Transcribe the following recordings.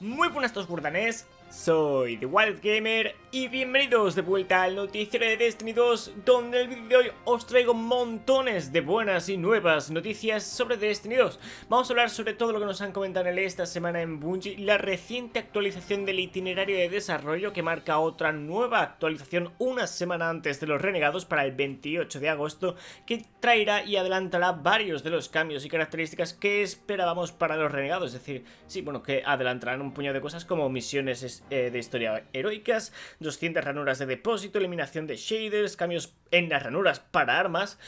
Muy buenas estos todos, soy The Wild Gamer y bienvenidos de vuelta al noticiero de Destiny 2 donde el vídeo de hoy os traigo montones de buenas y nuevas noticias sobre Destiny 2 Vamos a hablar sobre todo lo que nos han comentado en esta semana en Bungie la reciente actualización del itinerario de desarrollo que marca otra nueva actualización una semana antes de los renegados para el 28 de agosto que traerá y adelantará varios de los cambios y características que esperábamos para los renegados es decir, sí, bueno, que adelantarán un puñado de cosas como misiones eh, de historia heroicas, 200 ranuras de depósito, eliminación de shaders, cambios en las ranuras para armas,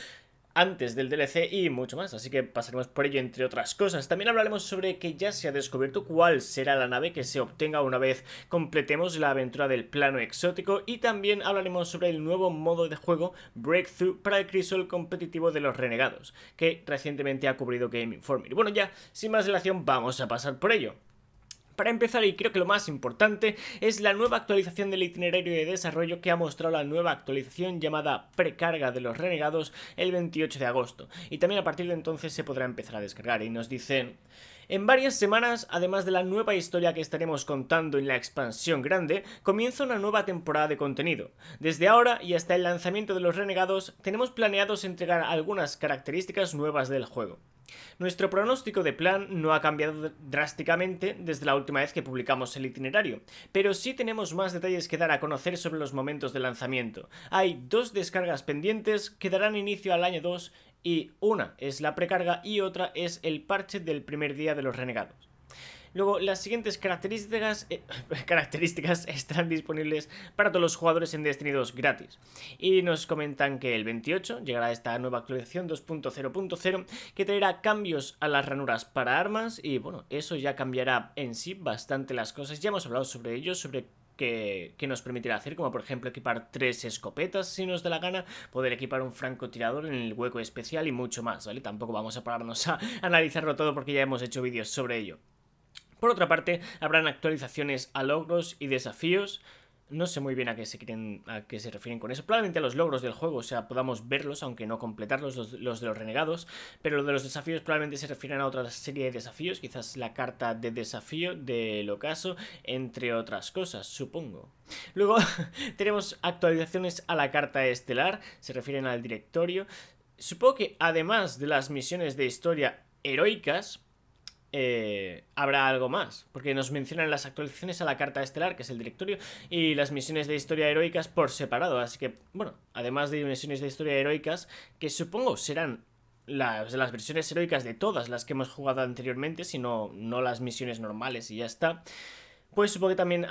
antes del DLC y mucho más, así que pasaremos por ello entre otras cosas. También hablaremos sobre que ya se ha descubierto cuál será la nave que se obtenga una vez completemos la aventura del plano exótico y también hablaremos sobre el nuevo modo de juego Breakthrough para el crisol competitivo de los renegados, que recientemente ha cubrido Game Informer. bueno, ya sin más dilación vamos a pasar por ello. Para empezar, y creo que lo más importante, es la nueva actualización del itinerario de desarrollo que ha mostrado la nueva actualización llamada Precarga de los Renegados el 28 de agosto. Y también a partir de entonces se podrá empezar a descargar. Y nos dicen... En varias semanas, además de la nueva historia que estaremos contando en la expansión grande, comienza una nueva temporada de contenido. Desde ahora y hasta el lanzamiento de los Renegados, tenemos planeados entregar algunas características nuevas del juego. Nuestro pronóstico de plan no ha cambiado drásticamente desde la última vez que publicamos el itinerario, pero sí tenemos más detalles que dar a conocer sobre los momentos de lanzamiento. Hay dos descargas pendientes que darán inicio al año 2 y una es la precarga y otra es el parche del primer día de los renegados. Luego, las siguientes características, eh, características estarán disponibles para todos los jugadores en Destiny 2 gratis. Y nos comentan que el 28 llegará esta nueva actualización 2.0.0 que traerá cambios a las ranuras para armas y bueno, eso ya cambiará en sí bastante las cosas. Ya hemos hablado sobre ello, sobre qué nos permitirá hacer, como por ejemplo equipar tres escopetas si nos da la gana, poder equipar un francotirador en el hueco especial y mucho más, ¿vale? Tampoco vamos a pararnos a analizarlo todo porque ya hemos hecho vídeos sobre ello. Por otra parte, habrán actualizaciones a logros y desafíos. No sé muy bien a qué se quieren, a qué se refieren con eso. Probablemente a los logros del juego, o sea, podamos verlos, aunque no completarlos, los, de los renegados. Pero lo de los desafíos probablemente se refieren a otra serie de desafíos, quizás la carta de desafío del ocaso, entre otras cosas, supongo. Luego tenemos actualizaciones a la carta estelar, se refieren al directorio. Supongo que además de las misiones de historia heroicas, eh, habrá algo más, porque nos mencionan las actualizaciones a la Carta Estelar, que es el directorio, y las misiones de historia heroicas por separado. Así que, bueno, además de misiones de historia heroicas, que supongo serán las, las versiones heroicas de todas las que hemos jugado anteriormente, sino no las misiones normales y ya está. Pues supongo que también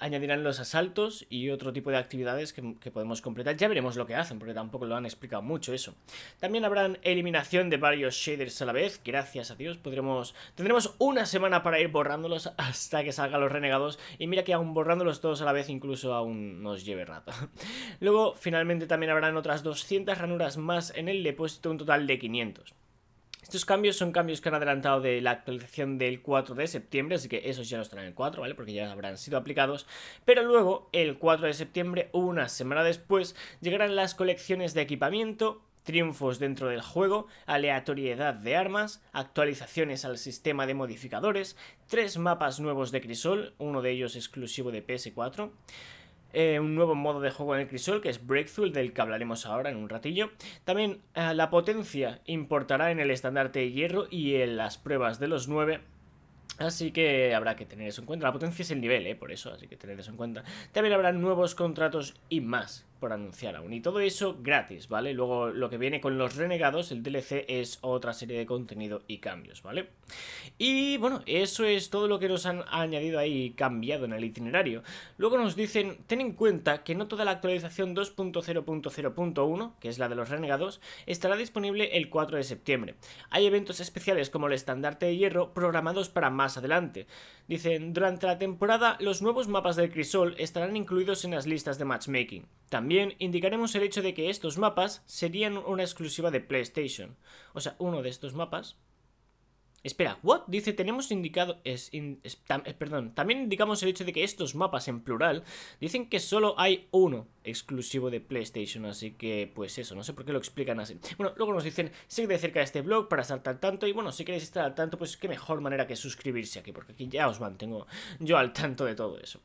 añadirán los asaltos y otro tipo de actividades que, podemos completar. Ya veremos lo que hacen, porque tampoco lo han explicado mucho eso. También habrán eliminación de varios shaders a la vez. Gracias a Dios podremos... Tendremos una semana para ir borrándolos hasta que salgan los renegados. Y mira que aún borrándolos todos a la vez incluso aún nos lleve rato. Luego, finalmente, también habrán otras 200 ranuras más en el depósito, un total de 500. Estos cambios son cambios que han adelantado de la actualización del 4 de septiembre, así que esos ya no estarán en el 4, ¿vale? Porque ya habrán sido aplicados. Pero luego, el 4 de septiembre, una semana después, llegarán las colecciones de equipamiento, triunfos dentro del juego, aleatoriedad de armas, actualizaciones al sistema de modificadores, tres mapas nuevos de Crisol, uno de ellos exclusivo de PS4, eh, un nuevo modo de juego en el crisol, que es Breakthrough, del que hablaremos ahora en un ratillo. También eh, la potencia importará en el estandarte de hierro y en las pruebas de los 9. Así que habrá que tener eso en cuenta. La potencia es el nivel, eh, por eso, así que tener eso en cuenta. También habrá nuevos contratos y más anunciar aún. Y todo eso gratis, ¿vale? Luego lo que viene con los renegados, el DLC, es otra serie de contenido y cambios, ¿vale? Y bueno, eso es todo lo que nos han añadido ahí cambiado en el itinerario. Luego nos dicen, ten en cuenta que no toda la actualización 2.0.0.1, que es la de los renegados, estará disponible el 4 de septiembre. Hay eventos especiales como el estandarte de hierro programados para más adelante. Dicen, durante la temporada los nuevos mapas del crisol estarán incluidos en las listas de matchmaking. También también indicaremos el hecho de que estos mapas serían una exclusiva de PlayStation. O sea, uno de estos mapas. Espera, ¿what? Dice, tenemos indicado... Es, eh, perdón, también indicamos el hecho de que estos mapas en plural dicen que solo hay uno exclusivo de PlayStation, así que pues eso, no sé por qué lo explican así. Bueno, luego nos dicen, sigue de cerca este blog para estar al tanto y bueno, si queréis estar al tanto, pues qué mejor manera que suscribirse aquí, porque aquí ya os mantengo yo al tanto de todo eso.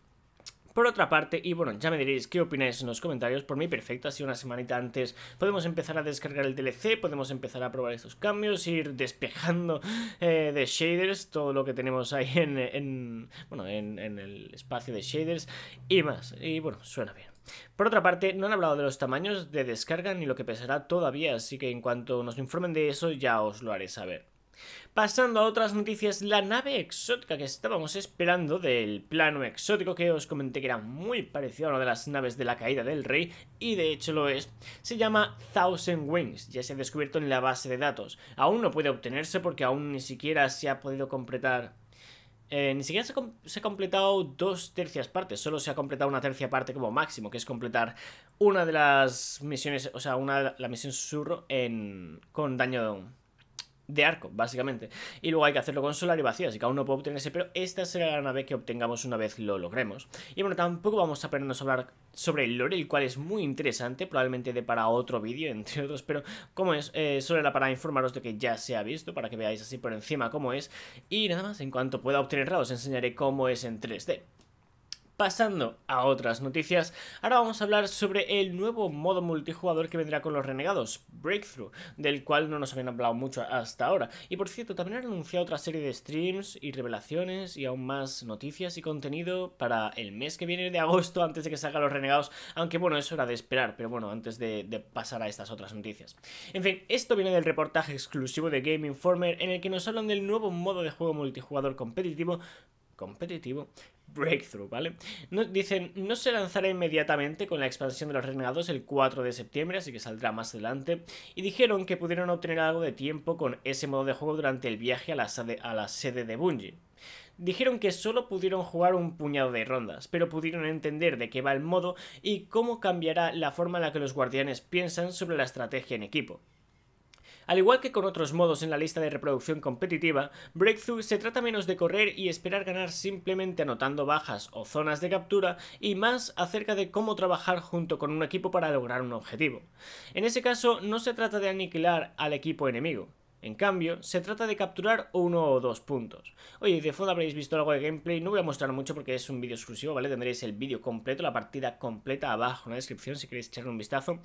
Por otra parte, y bueno, ya me diréis qué opináis en los comentarios, por mí perfecto, así una semanita antes podemos empezar a descargar el DLC, podemos empezar a probar estos cambios, ir despejando eh, de shaders todo lo que tenemos ahí en, bueno, en el espacio de shaders y más, y bueno, suena bien. Por otra parte, no han hablado de los tamaños de descarga ni lo que pesará todavía, así que en cuanto nos informen de eso ya os lo haré saber. Pasando a otras noticias, la nave exótica que estábamos esperando del plano exótico que os comenté que era muy parecido a una de las naves de la caída del rey, y de hecho lo es, se llama Thousand Wings, ya se ha descubierto en la base de datos. Aún no puede obtenerse porque aún ni siquiera se ha podido completar eh, ni siquiera se, ha completado dos tercias partes, solo se ha completado una tercia parte como máximo, que es completar una de las misiones, o sea, una la misión sur en, con daño de arco, básicamente. Y luego hay que hacerlo con solar y vacío, así que aún no puedo obtener ese, pero esta será la nave que obtengamos una vez lo logremos. Y bueno, tampoco vamos a ponernos a hablar sobre el lore, el cual es muy interesante, probablemente de para otro vídeo, entre otros, pero como es, eh, solo era para informaros de que ya se ha visto, para que veáis así por encima cómo es. Y nada más, en cuanto pueda obtenerla, os enseñaré cómo es en 3D. Pasando a otras noticias, ahora vamos a hablar sobre el nuevo modo multijugador que vendrá con los renegados, Breakthrough, del cual no nos habían hablado mucho hasta ahora. Y por cierto, también han anunciado otra serie de streams y revelaciones y aún más noticias y contenido para el mes que viene de agosto antes de que salga los renegados, aunque bueno, eso hora de esperar, pero bueno, antes de, de pasar a estas otras noticias. En fin, esto viene del reportaje exclusivo de Game Informer en el que nos hablan del nuevo modo de juego multijugador competitivo competitivo Breakthrough, ¿vale? No, dicen, no se lanzará inmediatamente con la expansión de los Renegados el 4 de septiembre, así que saldrá más adelante. Y dijeron que pudieron obtener algo de tiempo con ese modo de juego durante el viaje a la sede, a la sede de Bungie. Dijeron que solo pudieron jugar un puñado de rondas, pero pudieron entender de qué va el modo y cómo cambiará la forma en la que los guardianes piensan sobre la estrategia en equipo. Al igual que con otros modos en la lista de reproducción competitiva, Breakthrough se trata menos de correr y esperar ganar simplemente anotando bajas o zonas de captura y más acerca de cómo trabajar junto con un equipo para lograr un objetivo. En ese caso, no se trata de aniquilar al equipo enemigo, en cambio, se trata de capturar uno o dos puntos. Oye, de fondo habréis visto algo de gameplay, no voy a mostrar mucho porque es un vídeo exclusivo, ¿vale? Tendréis el vídeo completo, la partida completa abajo en la descripción si queréis echarle un vistazo.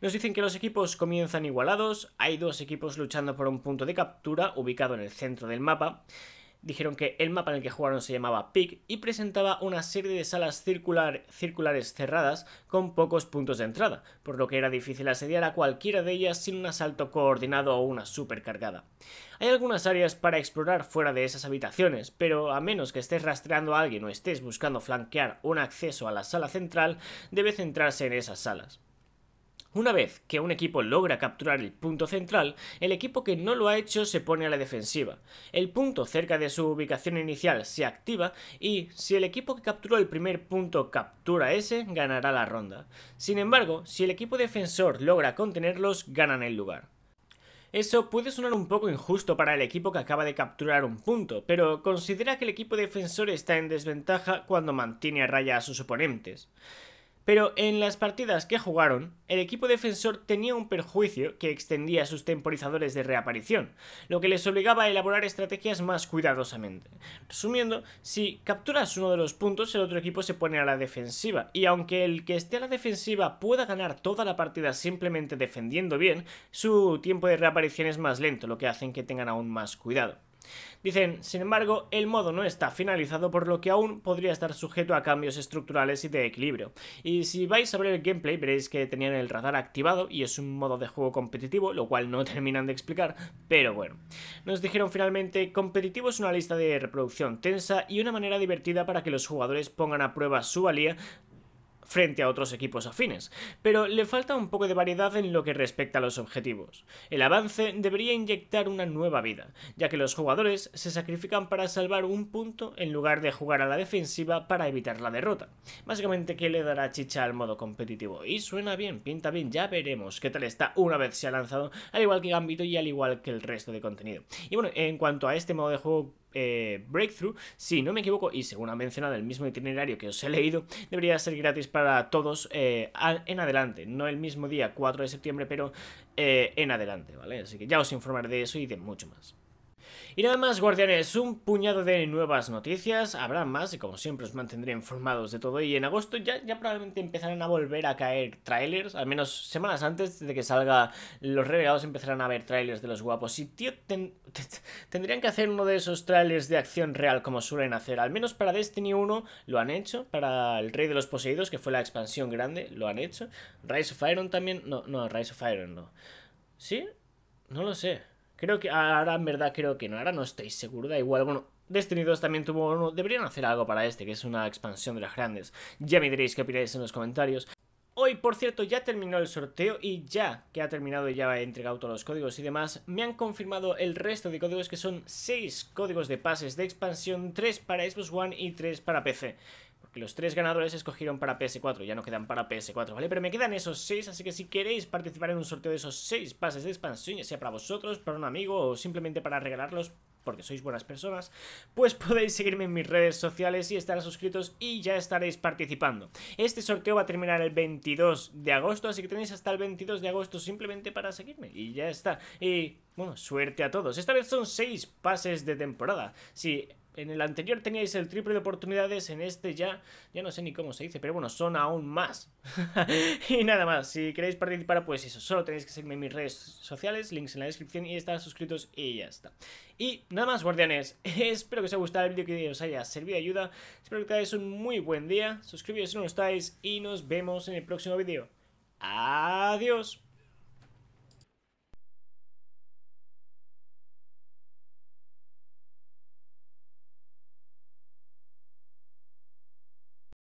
Nos dicen que los equipos comienzan igualados, hay dos equipos luchando por un punto de captura ubicado en el centro del mapa dijeron que el mapa en el que jugaron se llamaba Peak y presentaba una serie de salas circulares cerradas con pocos puntos de entrada, por lo que era difícil asediar a cualquiera de ellas sin un asalto coordinado o una supercargada. Hay algunas áreas para explorar fuera de esas habitaciones, pero a menos que estés rastreando a alguien o estés buscando flanquear un acceso a la sala central, debe centrarse en esas salas. Una vez que un equipo logra capturar el punto central, el equipo que no lo ha hecho se pone a la defensiva. El punto cerca de su ubicación inicial se activa y si el equipo que capturó el primer punto captura ese, ganará la ronda. Sin embargo, si el equipo defensor logra contenerlos, ganan el lugar. Eso puede sonar un poco injusto para el equipo que acaba de capturar un punto, pero considera que el equipo defensor está en desventaja cuando mantiene a raya a sus oponentes. Pero en las partidas que jugaron, el equipo defensor tenía un perjuicio que extendía sus temporizadores de reaparición, lo que les obligaba a elaborar estrategias más cuidadosamente. Resumiendo, si capturas uno de los puntos, el otro equipo se pone a la defensiva, y aunque el que esté a la defensiva pueda ganar toda la partida simplemente defendiendo bien, su tiempo de reaparición es más lento, lo que hace que tengan aún más cuidado. Dicen, sin embargo, el modo no está finalizado por lo que aún podría estar sujeto a cambios estructurales y de equilibrio. Y si vais a ver el gameplay veréis que tenían el radar activado y es un modo de juego competitivo, lo cual no terminan de explicar, pero bueno. Nos dijeron finalmente, competitivo es una lista de reproducción tensa y una manera divertida para que los jugadores pongan a prueba su valía frente a otros equipos afines, pero le falta un poco de variedad en lo que respecta a los objetivos. El avance debería inyectar una nueva vida, ya que los jugadores se sacrifican para salvar un punto en lugar de jugar a la defensiva para evitar la derrota. Básicamente que le dará chicha al modo competitivo, y suena bien, pinta bien, ya veremos qué tal está una vez se ha lanzado, al igual que Gambito y al igual que el resto de contenido. Y bueno, en cuanto a este modo de juego eh, breakthrough, si no me equivoco, y según ha mencionado el mismo itinerario que os he leído, debería ser gratis para todos eh, en adelante, no el mismo día 4 de septiembre, pero eh, en adelante, ¿vale? Así que ya os informaré de eso y de mucho más. Y nada más, guardianes, un puñado de nuevas noticias, habrá más y como siempre os mantendré informados de todo y en agosto ya, ya probablemente empezarán a volver a caer trailers, al menos semanas antes de que salga los revelados empezarán a ver trailers de los guapos y tío, tendrían que hacer uno de esos trailers de acción real como suelen hacer, al menos para Destiny 1 lo han hecho, para el Rey de los Poseídos que fue la expansión grande, lo han hecho, Rise of Iron también, no, no, Rise of Iron no, ¿sí? No lo sé. Creo que ahora en verdad creo que no, ahora no estáis seguro, da igual, bueno, Destiny 2 también tuvo uno, deberían hacer algo para este, que es una expansión de las grandes. Ya me diréis qué opináis en los comentarios. Hoy, por cierto, ya terminó el sorteo y ya que ha terminado y ya he entregado todos los códigos y demás, me han confirmado el resto de códigos que son 6 códigos de pases de expansión, 3 para Xbox One y 3 para PC los tres ganadores escogieron para PS4, ya no quedan para PS4, ¿vale? Pero me quedan esos seis, así que si queréis participar en un sorteo de esos seis pases de expansión, ya sea para vosotros, para un amigo o simplemente para regalarlos porque sois buenas personas, pues podéis seguirme en mis redes sociales y estar suscritos y ya estaréis participando. Este sorteo va a terminar el 22 de agosto, así que tenéis hasta el 22 de agosto simplemente para seguirme y ya está. Y bueno, suerte a todos. Esta vez son seis pases de temporada. Si en el anterior teníais el triple de oportunidades, en este ya, ya no sé ni cómo se dice, pero bueno, son aún más. y nada más, si queréis participar, pues eso, solo tenéis que seguirme en mis redes sociales, links en la descripción y estar suscritos y ya está. Y nada más, guardianes, espero que os haya gustado el vídeo, que os haya servido de ayuda, espero que tengáis un muy buen día, suscribíos si no lo estáis y nos vemos en el próximo vídeo. Adiós.